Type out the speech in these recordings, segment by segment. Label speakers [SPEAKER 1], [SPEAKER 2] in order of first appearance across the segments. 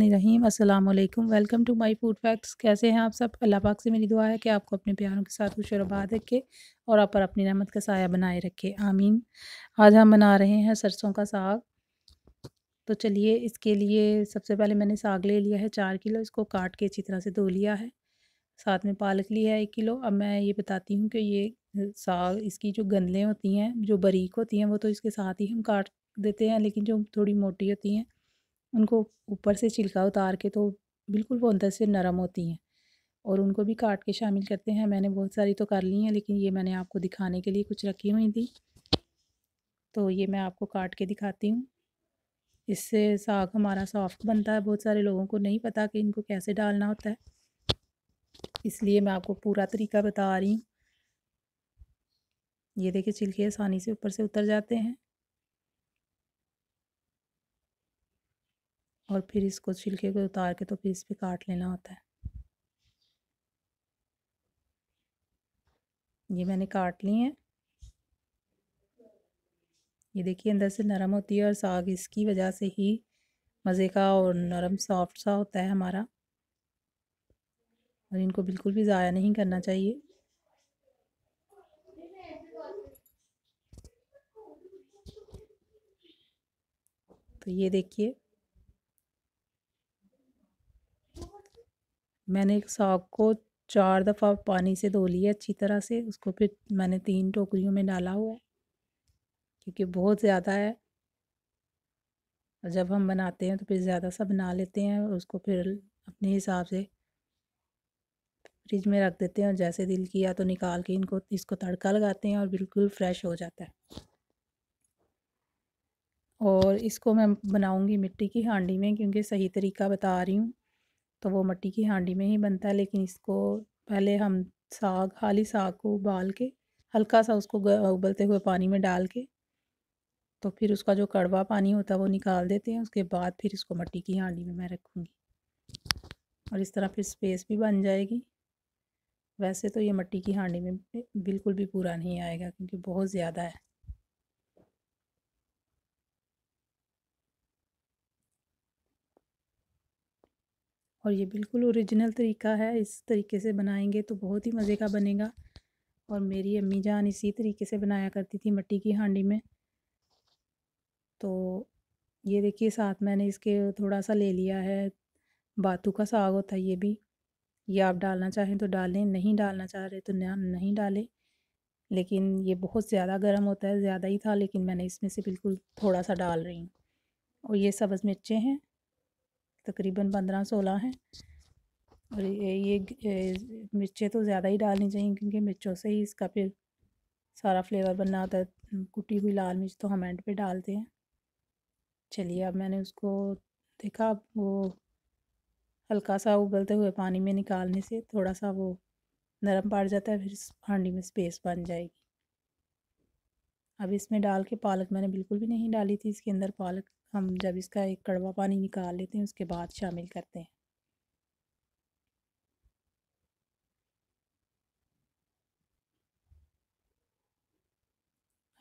[SPEAKER 1] रहीम अस्सलाम वालेकुम welcome to my food facts कैसे हैं आप सब अल्लाह पाक से मेरी दुआ है कि आपको अपने प्यारों के साथ खुश रखे और आप पर अपनी नमत का साया बनाए रखे आमीन आज हम बना रहे हैं सरसों का साग तो चलिए इसके लिए सबसे पहले मैंने साग ले लिया है चार किलो इसको काट के अच्छी तरह से धो लिया है साथ में पालक लिया है एक किलो अब मैं ये बताती हूँ कि ये साग इसकी जो गंदलें होती हैं जो बरीक होती हैं वो तो इसके साथ ही हम काट देते हैं लेकिन जो थोड़ी मोटी होती हैं उनको ऊपर से छिलका उतार के तो बिल्कुल वो अंदर से नरम होती हैं और उनको भी काट के शामिल करते हैं मैंने बहुत सारी तो कर ली हैं लेकिन ये मैंने आपको दिखाने के लिए कुछ रखी हुई थी तो ये मैं आपको काट के दिखाती हूँ इससे साग हमारा सॉफ्ट बनता है बहुत सारे लोगों को नहीं पता कि इनको कैसे डालना होता है इसलिए मैं आपको पूरा तरीका बता रही हूँ ये देखिए छिलके आसानी से ऊपर से उतर जाते हैं और फिर इसको छिलके को उतार के तो फिर इस पर काट लेना होता है ये मैंने काट ली है ये देखिए अंदर से नरम होती है और साग इसकी वजह से ही मज़े का और नरम सॉफ्ट सा होता है हमारा और इनको बिल्कुल भी ज़ाया नहीं करना चाहिए तो ये देखिए मैंने एक साग को चार दफ़ा पानी से धो लिया अच्छी तरह से उसको फिर मैंने तीन टोकरियों में डाला हुआ है क्योंकि बहुत ज़्यादा है और जब हम बनाते हैं तो फिर ज़्यादा सा बना लेते हैं और उसको फिर अपने हिसाब से फ्रिज में रख देते हैं और जैसे दिल किया तो निकाल के इनको इसको तड़का लगाते हैं और बिल्कुल फ्रेश हो जाता है और इसको मैं बनाऊंगी मिट्टी की हांडी में क्योंकि सही तरीका बता रही हूँ तो वो मट्टी की हांडी में ही बनता है लेकिन इसको पहले हम साग खाली साग को उबाल के हल्का सा उसको उबलते हुए पानी में डाल के तो फिर उसका जो कड़वा पानी होता है वो निकाल देते हैं उसके बाद फिर इसको मट्टी की हांडी में मैं रखूँगी और इस तरह फिर स्पेस भी बन जाएगी वैसे तो ये मट्टी की हांडी में बिल्कुल भी पूरा नहीं आएगा क्योंकि बहुत ज़्यादा है और ये बिल्कुल ओरिजिनल तरीका है इस तरीके से बनाएंगे तो बहुत ही मज़े का बनेगा और मेरी अम्मी जान इसी तरीके से बनाया करती थी मिट्टी की हांडी में तो ये देखिए साथ मैंने इसके थोड़ा सा ले लिया है बातू का साग होता है ये भी ये आप डालना चाहें तो डालें नहीं डालना चाह रहे तो ना नहीं डालें लेकिन ये बहुत ज़्यादा गर्म होता है ज़्यादा ही था लेकिन मैंने इसमें से बिल्कुल थोड़ा सा डाल रही हूँ और ये सब्ज़ मिर्चें हैं तकरीबन पंद्रह सोलह हैं और ये ये मिर्चें तो ज़्यादा ही डालनी चाहिए क्योंकि मिर्चों से ही इसका फिर सारा फ्लेवर बनना होता है कुटी हुई लाल मिर्च तो हम एंड पे डालते हैं चलिए अब मैंने उसको देखा वो हल्का सा उबलते हुए पानी में निकालने से थोड़ा सा वो नरम पड़ जाता है फिर हांडी में स्पेस बन जाएगी अब इसमें डाल के पालक मैंने बिल्कुल भी नहीं डाली थी इसके अंदर पालक हम जब इसका एक कड़वा पानी निकाल लेते हैं उसके बाद शामिल करते हैं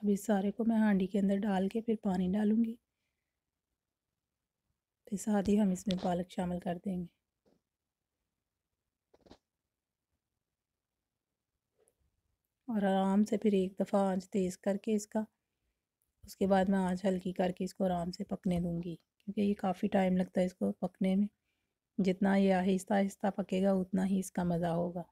[SPEAKER 1] अब इस सारे को मैं हांडी के अंदर डाल के फिर पानी डालूंगी फिर साथ ही हम इसमें पालक शामिल कर देंगे और आराम से फिर एक दफ़ा आंच तेज़ करके इसका उसके बाद मैं आँच हल्की करके इसको आराम से पकने दूँगी क्योंकि ये काफ़ी टाइम लगता है इसको पकने में जितना ये आहिस्ता आहिस्ता पकेगा उतना ही इसका मज़ा होगा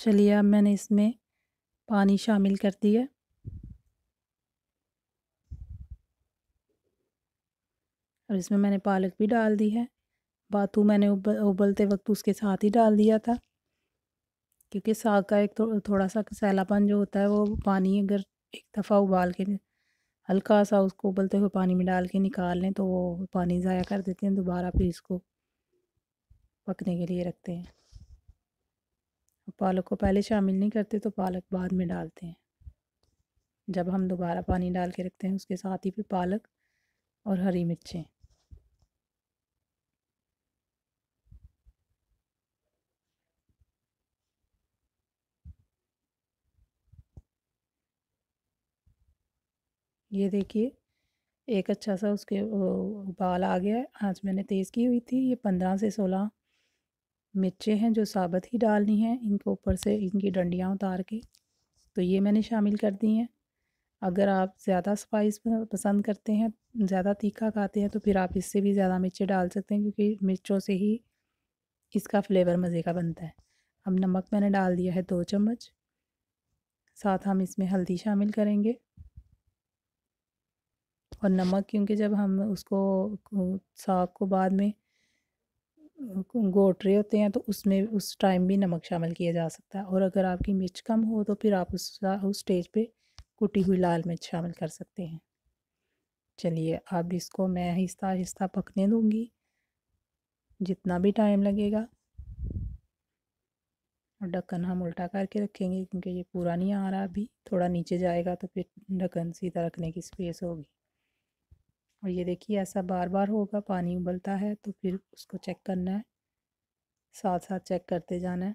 [SPEAKER 1] चलिए अब मैंने इसमें पानी शामिल कर दिया और इसमें मैंने पालक भी डाल दी है बातू मैंने उबल उबलते वक्त उसके साथ ही डाल दिया था क्योंकि साग का एक थो, थोड़ा सा सैलापन जो होता है वो पानी अगर एक दफ़ा उबाल के हल्का सा उसको उबलते हुए पानी में डाल के निकाल लें तो वो पानी ज़ाया कर देते हैं दोबारा फिर इसको पकने के लिए रखते हैं पालक को पहले शामिल नहीं करते तो पालक बाद में डालते हैं जब हम दोबारा पानी डाल के रखते हैं उसके साथ ही फिर पालक और हरी मिर्चें ये देखिए एक अच्छा सा उसके उबाल आ गया है आज मैंने तेज़ की हुई थी ये पंद्रह से सोलह मिर्चें हैं जो साबत ही डालनी हैं इनको ऊपर से इनकी डंडियाँ उतार के तो ये मैंने शामिल कर दी हैं अगर आप ज़्यादा स्पाइस पसंद करते हैं ज़्यादा तीखा खाते हैं तो फिर आप इससे भी ज़्यादा मिर्चें डाल सकते हैं क्योंकि मिर्चों से ही इसका फ्लेवर मज़े का बनता है अब नमक मैंने डाल दिया है दो चम्मच साथ हम इसमें हल्दी शामिल करेंगे और नमक क्योंकि जब हम उसको साग को बाद में गोट रहे होते हैं तो उसमें उस टाइम भी नमक शामिल किया जा सकता है और अगर आपकी मिर्च कम हो तो फिर आप उस उस स्टेज पे कुटी हुई लाल मिर्च शामिल कर सकते हैं चलिए अब इसको मैं आहिस्ता आहिस्ता पकने दूँगी जितना भी टाइम लगेगा और ढक्कन हम उल्टा करके रखेंगे क्योंकि ये पूरा नहीं आ रहा अभी थोड़ा नीचे जाएगा तो फिर ढक्कन सीधा रखने की स्पेस होगी और ये देखिए ऐसा बार बार होगा पानी उबलता है तो फिर उसको चेक करना है साथ साथ चेक करते जाना है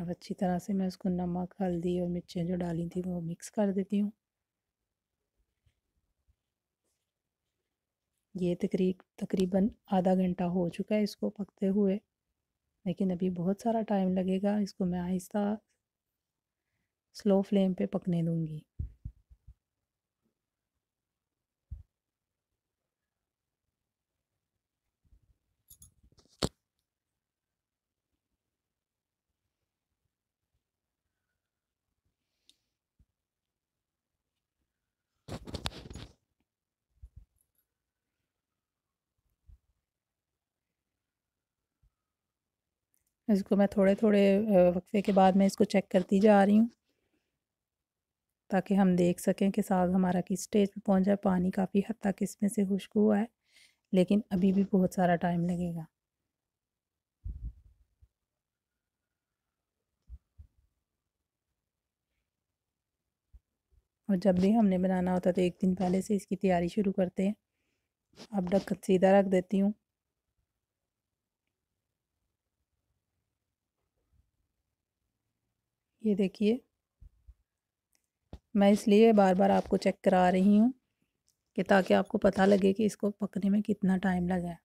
[SPEAKER 1] अब अच्छी तरह से मैं उसको नमक हल्दी और मिर्चें जो डाली थी वो मिक्स कर देती हूँ ये तकरीब तकरीबन आधा घंटा हो चुका है इसको पकते हुए लेकिन अभी बहुत सारा टाइम लगेगा इसको मैं आहिस्ता स्लो फ्लेम पे पकने दूँगी इसको मैं थोड़े थोड़े वक्फे के बाद मैं इसको चेक करती जा रही हूँ ताकि हम देख सकें कि साग हमारा किस स्टेज पर पहुँचा है पानी काफ़ी हद तक इसमें से खुश्क हुआ है लेकिन अभी भी बहुत सारा टाइम लगेगा और जब भी हमने बनाना होता है तो एक दिन पहले से इसकी तैयारी शुरू करते हैं अब ढक्कन सीधा रख देती हूँ ये देखिए मैं इसलिए बार बार आपको चेक करा रही हूँ कि ताकि आपको पता लगे कि इसको पकने में कितना टाइम लगा है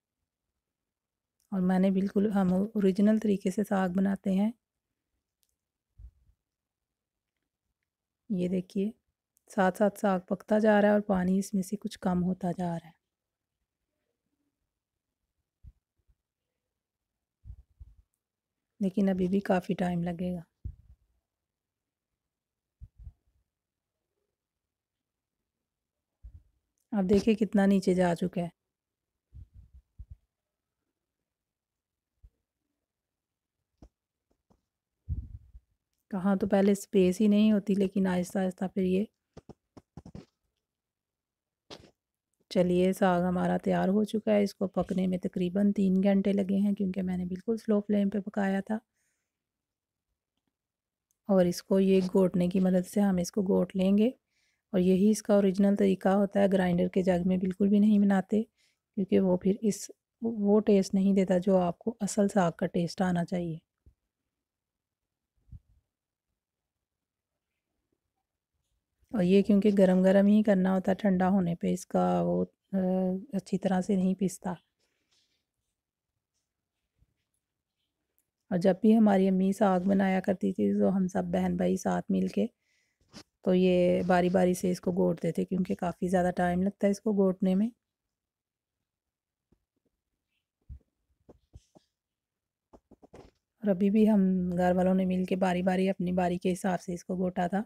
[SPEAKER 1] और मैंने बिल्कुल हम ओरिजिनल तरीके से साग बनाते हैं ये देखिए साथ साथ साग पकता जा रहा है और पानी इसमें से कुछ कम होता जा रहा है लेकिन अभी भी काफ़ी टाइम लगेगा आप देखिए कितना नीचे जा चुका है कहाँ तो पहले स्पेस ही नहीं होती लेकिन आहिस्ता आहिस्ता फिर ये चलिए साग हमारा तैयार हो चुका है इसको पकने में तकरीबन तीन घंटे लगे हैं क्योंकि मैंने बिल्कुल स्लो फ्लेम पे पकाया था और इसको ये घोटने की मदद से हम इसको घोट लेंगे और यही इसका ओरिजिनल तरीका होता है ग्राइंडर के जग में बिल्कुल भी नहीं बनाते क्योंकि वो फिर इस वो टेस्ट नहीं देता जो आपको असल साग का टेस्ट आना चाहिए और ये क्योंकि गरम गरम ही करना होता है ठंडा होने पे इसका वो अच्छी तरह से नहीं पिसता और जब भी हमारी अम्मी साग बनाया करती थी तो हम सब बहन भाई साथ मिल के तो ये बारी बारी से इसको गोटते थे क्योंकि काफ़ी ज़्यादा टाइम लगता है इसको गोटने में और अभी भी हम घर वालों ने मिल के बारी बारी अपनी बारी के हिसाब से इसको गोटा था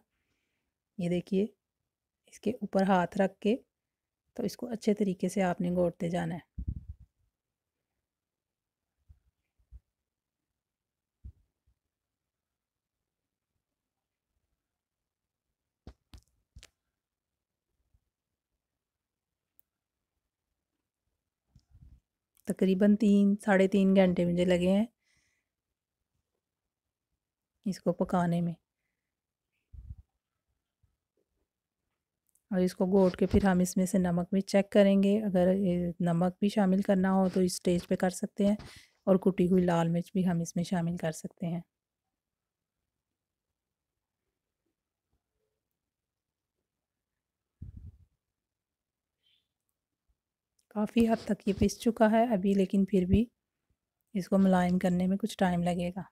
[SPEAKER 1] ये देखिए इसके ऊपर हाथ रख के तो इसको अच्छे तरीके से आपने गोटते जाना है तकरीबन तीन साढ़े तीन घंटे मुझे लगे हैं इसको पकाने में और इसको घोट के फिर हम इसमें से नमक भी चेक करेंगे अगर नमक भी शामिल करना हो तो इस स्टेज पे कर सकते हैं और कुटी हुई लाल मिर्च भी हम इसमें शामिल कर सकते हैं काफ़ी हद तक ये पिस चुका है अभी लेकिन फिर भी इसको मुलायम करने में कुछ टाइम लगेगा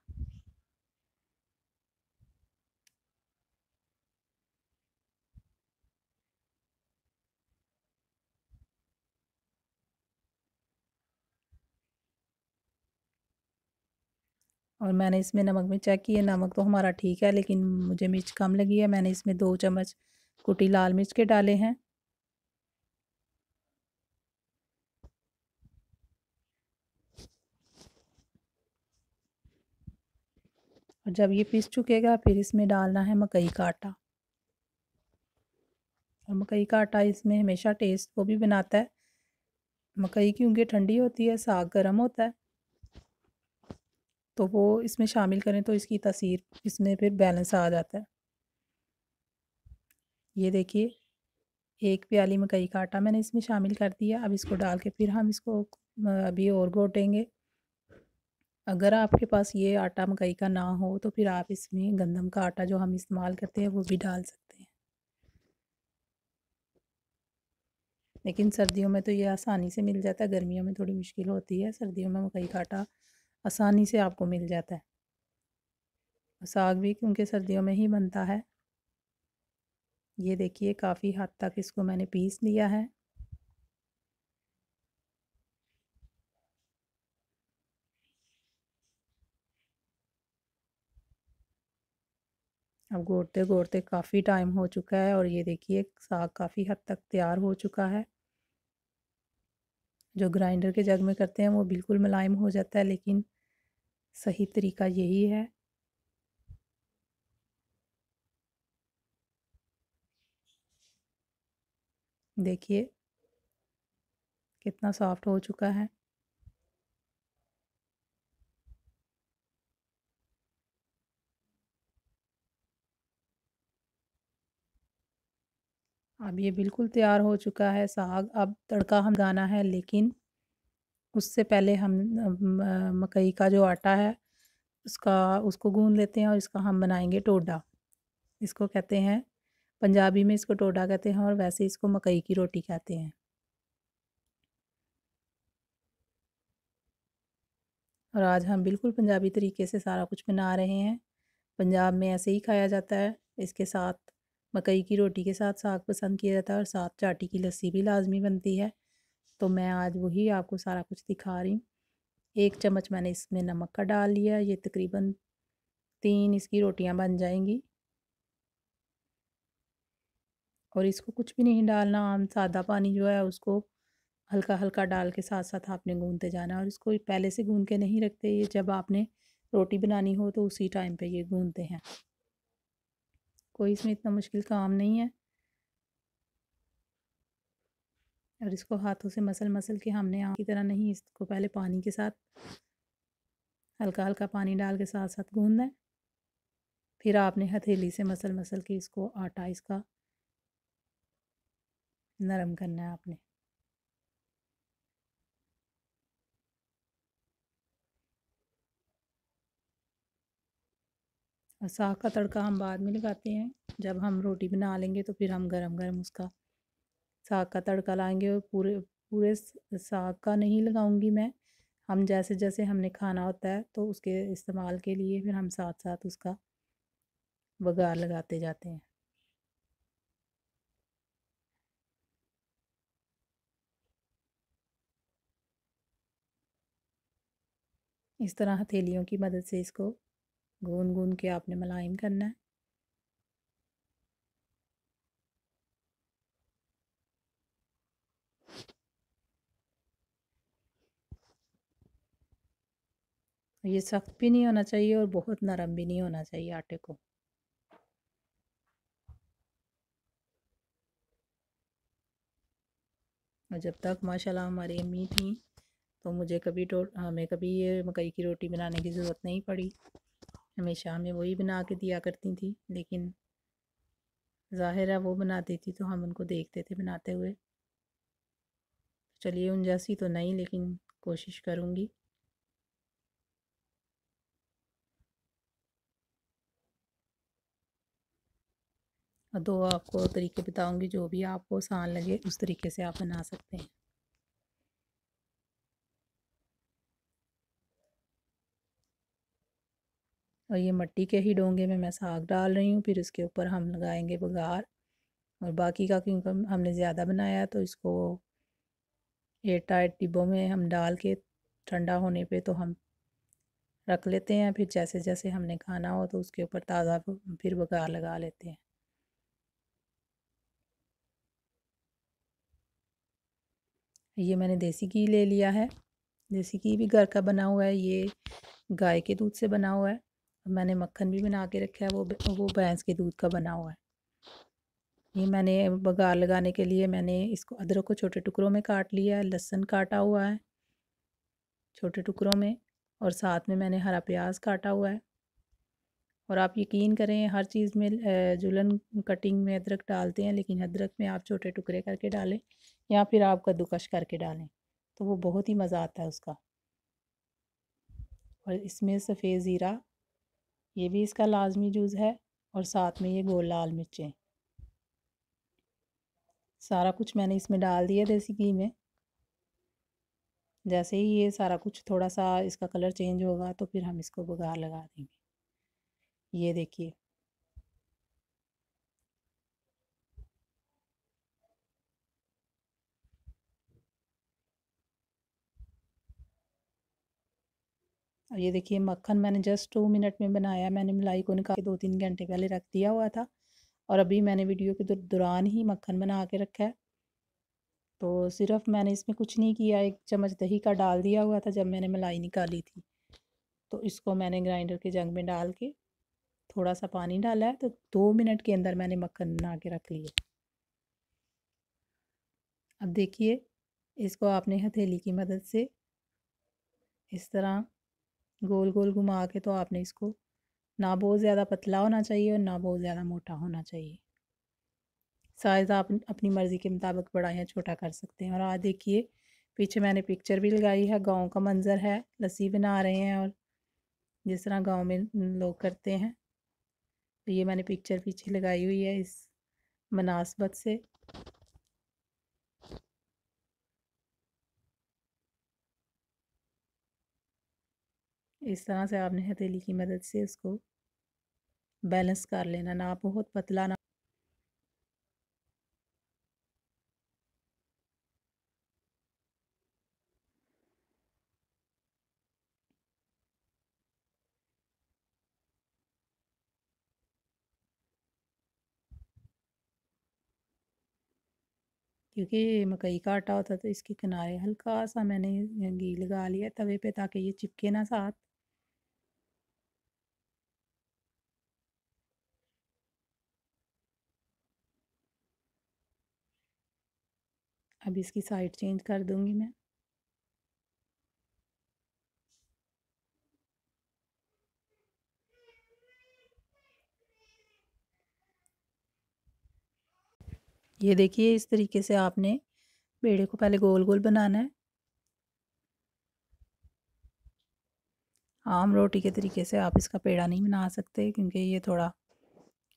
[SPEAKER 1] और मैंने इसमें नमक में चेक किया नमक तो हमारा ठीक है लेकिन मुझे मिर्च कम लगी है मैंने इसमें दो चम्मच कुटी लाल मिर्च के डाले हैं और जब ये पीस चुकेगा फिर इसमें डालना है मकई का आटा और मकई का आटा इसमें हमेशा टेस्ट को भी बनाता है मकई क्योंकि ठंडी होती है साग गर्म होता है तो वो इसमें शामिल करें तो इसकी तसीर इसमें फिर बैलेंस आ जाता है ये देखिए एक प्याली मकई का आटा मैंने इसमें शामिल कर दिया अब इसको डाल के फिर हम इसको अभी और घोटेंगे अगर आपके पास ये आटा मकई का ना हो तो फिर आप इसमें गंदम का आटा जो हम इस्तेमाल करते हैं वो भी डाल सकते हैं लेकिन सर्दियों में तो ये आसानी से मिल जाता है गर्मियों में थोड़ी मुश्किल होती है सर्दियों में मकई का आटा आसानी से आपको मिल जाता है साग भी क्योंकि सर्दियों में ही बनता है ये देखिए काफ़ी हद तक इसको मैंने पीस लिया है अब घोटते घोटते काफ़ी टाइम हो चुका है और ये देखिए साग काफ़ी हद तक तैयार हो चुका है जो ग्राइंडर के जग में करते हैं वो बिल्कुल मुलायम हो जाता है लेकिन सही तरीका यही है देखिए कितना सॉफ्ट हो चुका है अब ये बिल्कुल तैयार हो चुका है साग अब तड़का हम गाना है लेकिन उससे पहले हम मकई का जो आटा है उसका उसको गूंद लेते हैं और इसका हम बनाएंगे टोडा इसको कहते हैं पंजाबी में इसको टोडा कहते हैं और वैसे इसको मकई की रोटी कहते हैं और आज हम बिल्कुल पंजाबी तरीके से सारा कुछ बना रहे हैं पंजाब में ऐसे ही खाया जाता है इसके साथ मकई की रोटी के साथ साग पसंद किया जाता है और साथ चाटी की लस्सी भी लाजमी बनती है तो मैं आज वही आपको सारा कुछ दिखा रही हूँ एक चम्मच मैंने इसमें नमक का डाल लिया ये तकरीबन तीन इसकी रोटियाँ बन जाएंगी और इसको कुछ भी नहीं डालना आम सादा पानी जो है उसको हल्का हल्का डाल के साथ साथ आपने गूंदते जाना और इसको पहले से गूंद के नहीं रखते ये जब आपने रोटी बनानी हो तो उसी टाइम पे ये गूंदते हैं कोई इसमें इतना मुश्किल काम नहीं है और इसको हाथों से मसल मसल के हमने आम की तरह नहीं इसको पहले पानी के साथ हल्का हल्का पानी डाल के साथ साथ गूंदना है फिर आपने हथेली से मसल मसल के इसको आटा इसका नरम करना है आपने और साग का तड़का हम बाद में लगाते हैं जब हम रोटी बना लेंगे तो फिर हम गरम गरम उसका साग का तड़का लाएंगे और पूरे पूरे साग का नहीं लगाऊंगी मैं हम जैसे जैसे हमने खाना होता है तो उसके इस्तेमाल के लिए फिर हम साथ साथ उसका बघार लगाते जाते हैं इस तरह हथेलियों की मदद से इसको गून गून के आपने मुलायम करना है ये सख्त भी नहीं होना चाहिए और बहुत नरम भी नहीं होना चाहिए आटे को और जब तक माशाल्लाह हमारी अम्मी थी तो मुझे कभी हमें कभी ये मकई की रोटी बनाने की ज़रूरत नहीं पड़ी हमेशा हमें वही बना के दिया करती थी लेकिन ज़ाहिर है वो बनाती थी तो हम उनको देखते थे बनाते हुए चलिए उन जैसी तो नहीं लेकिन कोशिश करूँगी दो आपको तरीके बताऊंगी जो भी आपको आसान लगे उस तरीके से आप बना सकते हैं और ये मट्टी के ही डोंगे में मैं साग डाल रही हूँ फिर इसके ऊपर हम लगाएंगे बघार और बाकी का क्योंकि हमने ज़्यादा बनाया तो इसको एयर टाइट डिब्बों में हम डाल के ठंडा होने पे तो हम रख लेते हैं फिर जैसे जैसे हमने खाना हो तो उसके ऊपर ताज़ा फिर बघार लगा लेते हैं ये मैंने देसी घी ले लिया है देसी घी भी घर का बना हुआ है ये गाय के दूध से बना हुआ है मैंने मक्खन भी बना के रखा है वो वो भैंस के दूध का बना हुआ है ये मैंने बघार लगाने के लिए मैंने इसको अदरक को छोटे टुकड़ों में काट लिया है लहसुन काटा हुआ है छोटे टुकड़ों में और साथ में मैंने हरा प्याज काटा हुआ है और आप यकीन करें हर चीज़ में जुलन कटिंग में अदरक डालते हैं लेकिन अदरक में आप छोटे टुकड़े करके डालें या फिर आप कद्दूकश करके डालें तो वो बहुत ही मज़ा आता है उसका और इसमें सफ़ेद ज़ीरा ये भी इसका लाजमी जूस है और साथ में ये गोल लाल मिर्चें सारा कुछ मैंने इसमें डाल दिया देसी घी में जैसे ही ये सारा कुछ थोड़ा सा इसका कलर चेंज होगा तो फिर हम इसको बघार लगा देंगे ये देखिए अब ये देखिए मक्खन मैंने जस्ट टू मिनट में बनाया मैंने मलाई को निकाल के दो तीन घंटे पहले रख दिया हुआ था और अभी मैंने वीडियो के दौरान ही मक्खन बना के रखा है तो सिर्फ मैंने इसमें कुछ नहीं किया एक चम्मच दही का डाल दिया हुआ था जब मैंने मलाई निकाली थी तो इसको मैंने ग्राइंडर के जंग में डाल के थोड़ा सा पानी डाला है तो दो मिनट के अंदर मैंने मक्खन बना के रख लिया अब देखिए इसको आपने हथेली की मदद से इस तरह गोल गोल घुमा के तो आपने इसको ना बहुत ज़्यादा पतला होना चाहिए और ना बहुत ज़्यादा मोटा होना चाहिए साइज़ आप अपनी मर्ज़ी के मुताबिक बड़ा या छोटा कर सकते हैं और आज देखिए पीछे मैंने पिक्चर भी लगाई है गांव का मंज़र है लस्सी बना रहे हैं और जिस तरह गांव में लोग करते हैं तो ये मैंने पिक्चर पीछे लगाई हुई है इस मुनासबत से इस तरह से आपने हथेली की मदद से उसको बैलेंस कर लेना ना बहुत पतला ना क्योंकि मकई का आटा होता तो इसके किनारे हल्का सा मैंने घी लगा लिया तवे पे ताकि ये चिपके ना साथ अब इसकी साइड चेंज कर दूंगी मैं ये देखिए इस तरीके से आपने पेड़े को पहले गोल गोल बनाना है आम रोटी के तरीके से आप इसका पेड़ा नहीं बना सकते क्योंकि ये थोड़ा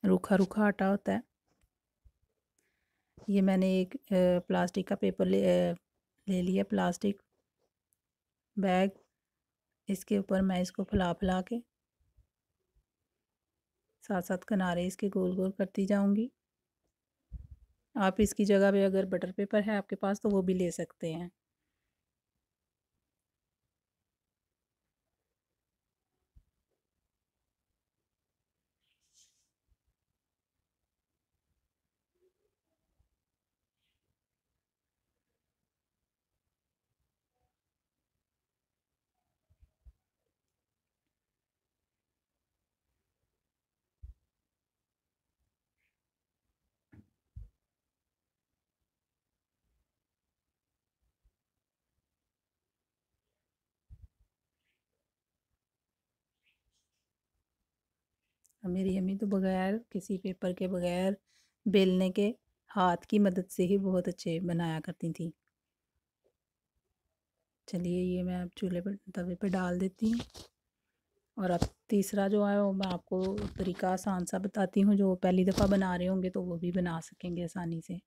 [SPEAKER 1] रूखा रूखा आटा होता है ये मैंने एक प्लास्टिक का पेपर ले ले लिया प्लास्टिक बैग इसके ऊपर मैं इसको फैला फैला के साथ साथ किनारे इसके गोल गोल करती जाऊंगी आप इसकी जगह पे अगर बटर पेपर है आपके पास तो वो भी ले सकते हैं मेरी अम्मी तो बगैर किसी पेपर के बगैर बेलने के हाथ की मदद से ही बहुत अच्छे बनाया करती थी चलिए ये मैं अब चूल्हे पर तवे पर डाल देती हूँ और अब तीसरा जो है वो मैं आपको तरीका आसान सा बताती हूँ जो पहली दफ़ा बना रहे होंगे तो वो भी बना सकेंगे आसानी से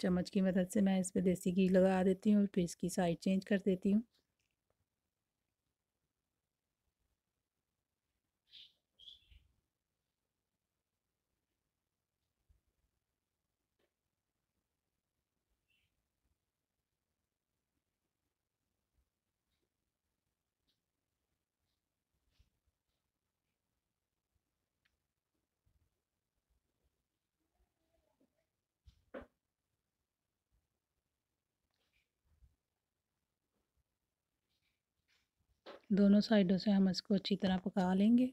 [SPEAKER 1] चम्मच की मदद से मैं इस पर देसी घी लगा देती हूँ फिर इसकी साइड चेंज कर देती हूँ दोनों साइडों से हम इसको अच्छी तरह पका लेंगे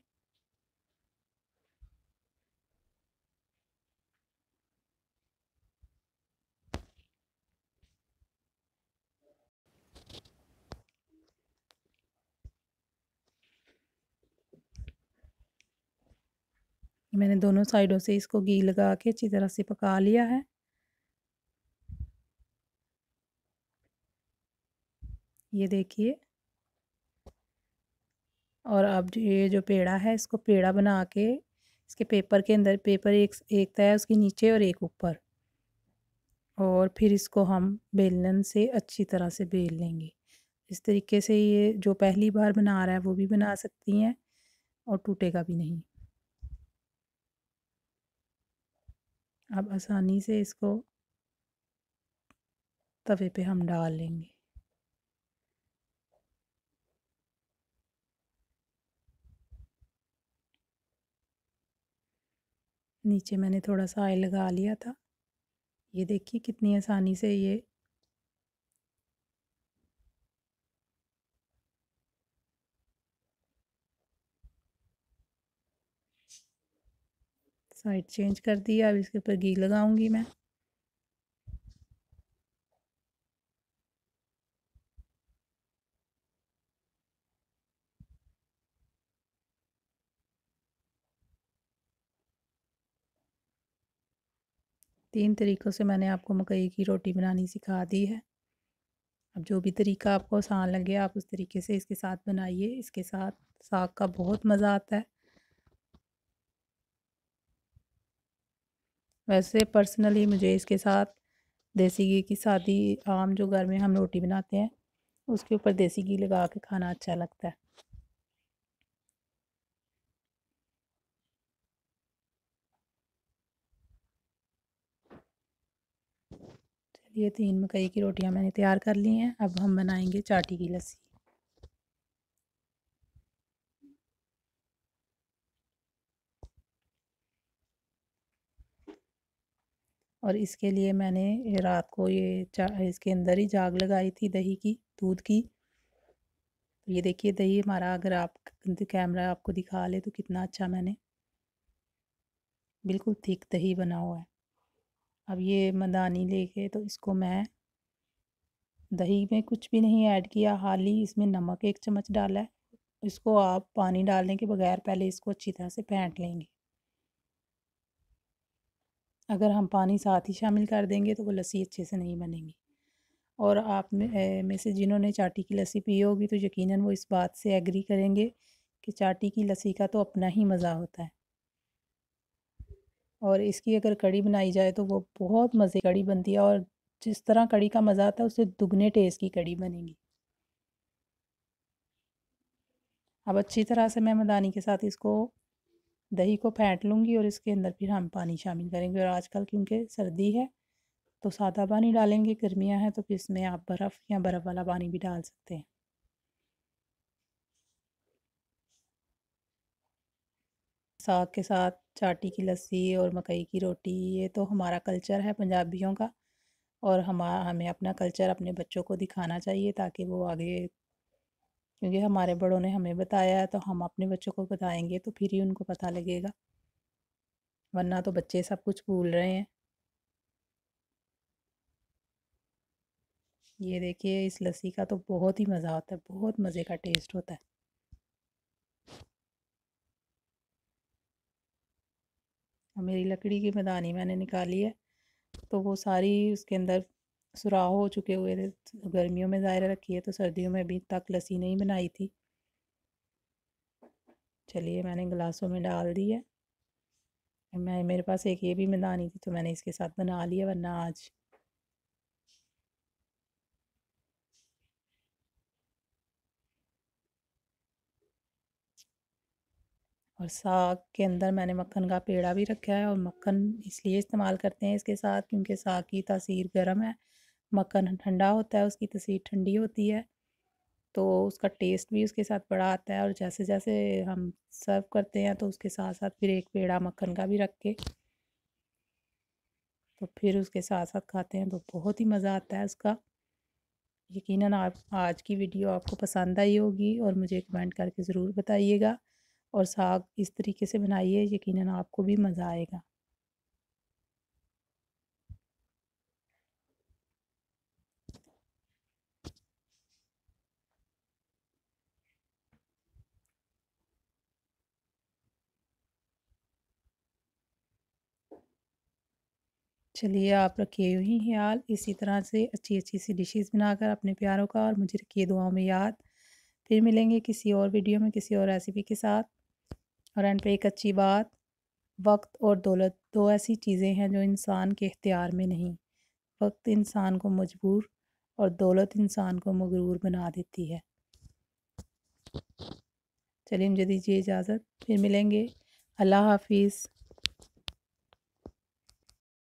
[SPEAKER 1] मैंने दोनों साइडों से इसको घी लगा के अच्छी तरह से पका लिया है ये देखिए और अब ये जो पेड़ा है इसको पेड़ा बना के इसके पेपर के अंदर पेपर एक एक तय उसके नीचे और एक ऊपर और फिर इसको हम बेलन से अच्छी तरह से बेल लेंगे इस तरीके से ये जो पहली बार बना रहा है वो भी बना सकती हैं और टूटेगा भी नहीं अब आसानी से इसको तवे पे हम डाल लेंगे नीचे मैंने थोड़ा सा ऑयल लगा लिया था ये देखिए कितनी आसानी से ये साइड चेंज कर दिया अब इसके ऊपर घी लगाऊंगी मैं तीन तरीक़ों से मैंने आपको मकई की रोटी बनानी सिखा दी है अब जो भी तरीका आपको आसान लगे आप उस तरीके से इसके साथ बनाइए इसके साथ साग का बहुत मज़ा आता है वैसे पर्सनली मुझे इसके साथ देसी घी की सादी आम जो घर में हम रोटी बनाते हैं उसके ऊपर देसी घी लगा के खाना अच्छा लगता है ये तीन मकई की रोटियां मैंने तैयार कर ली हैं अब हम बनाएंगे चाटी की लस्सी और इसके लिए मैंने रात को ये इसके अंदर ही जाग लगाई थी दही की दूध की तो ये देखिए दही हमारा अगर आप तो कैमरा आपको दिखा ले तो कितना अच्छा मैंने बिल्कुल थिक दही बना हुआ है अब ये मदानी लेके तो इसको मैं दही में कुछ भी नहीं ऐड किया हाल ही इसमें नमक एक चम्मच डाला है इसको आप पानी डालने के बगैर पहले इसको अच्छी तरह से फेंट लेंगे अगर हम पानी साथ ही शामिल कर देंगे तो वो लस्सी अच्छे से नहीं बनेगी और आप में, में से जिन्होंने चाटी की लस्सी पी होगी तो यकीनन वो इस बात से एग्री करेंगे कि चाटी की लस्सी का तो अपना ही मज़ा होता है और इसकी अगर कड़ी बनाई जाए तो वो बहुत मज़े कड़ी बनती है और जिस तरह कड़ी का मज़ा आता है उससे दुगने टेस्ट की कड़ी बनेगी अब अच्छी तरह से मैं मदानी के साथ इसको दही को फेंट लूँगी और इसके अंदर फिर हम पानी शामिल करेंगे और आजकल क्योंकि सर्दी है तो सादा पानी डालेंगे गर्मियाँ हैं तो फिर इसमें आप बर्फ़ या बर्फ़ वाला पानी भी डाल सकते हैं साग के साथ चाटी की लस्सी और मकई की रोटी ये तो हमारा कल्चर है पंजाबियों का और हम हमें अपना कल्चर अपने बच्चों को दिखाना चाहिए ताकि वो आगे क्योंकि हमारे बड़ों ने हमें बताया है तो हम अपने बच्चों को बताएंगे तो फिर ही उनको पता लगेगा वरना तो बच्चे सब कुछ भूल रहे हैं ये देखिए इस लस्सी का तो बहुत ही मज़ा होता है बहुत मज़े का टेस्ट होता है और मेरी लकड़ी की मैदानी मैंने निकाली है तो वो सारी उसके अंदर सुराख हो चुके हुए थे तो गर्मियों में ज़ाहिर रखी है तो सर्दियों में अभी तक लस्सी नहीं बनाई थी चलिए मैंने गिलासों में डाल दी है मैं मेरे पास एक ये भी मैदानी थी तो मैंने इसके साथ बना लिया वरना आज और साग के अंदर मैंने मक्खन का पेड़ा भी रखा है और मक्खन इसलिए इस्तेमाल करते हैं इसके साथ क्योंकि साग की तासीर गर्म है मक्खन ठंडा होता है उसकी तासीर ठंडी होती है तो उसका टेस्ट भी उसके साथ बड़ा आता है और जैसे जैसे हम सर्व करते हैं तो उसके साथ साथ फिर एक पेड़ा मक्खन का भी रख के तो फिर उसके साथ साथ खाते हैं तो बहुत ही मज़ा आता है उसका यकीनन आप आज की वीडियो आपको पसंद आई होगी और मुझे कमेंट करके ज़रूर बताइएगा और साग इस तरीके से बनाइए यकीनन आपको भी मज़ा आएगा चलिए आप रखिए यूँ ही ख्याल इसी तरह से अच्छी अच्छी सी डिशेस बनाकर अपने प्यारों का और मुझे रखिए दुआओं में याद फिर मिलेंगे किसी और वीडियो में किसी और रेसिपी के साथ और एंड पे एक अच्छी बात वक्त और दौलत दो ऐसी चीज़ें हैं जो इंसान के इख्तियार में नहीं वक्त इंसान को मजबूर और दौलत इंसान को मगरूर बना देती है चलिए मुझे दीजिए इजाज़त फिर मिलेंगे अल्लाह हाफिज़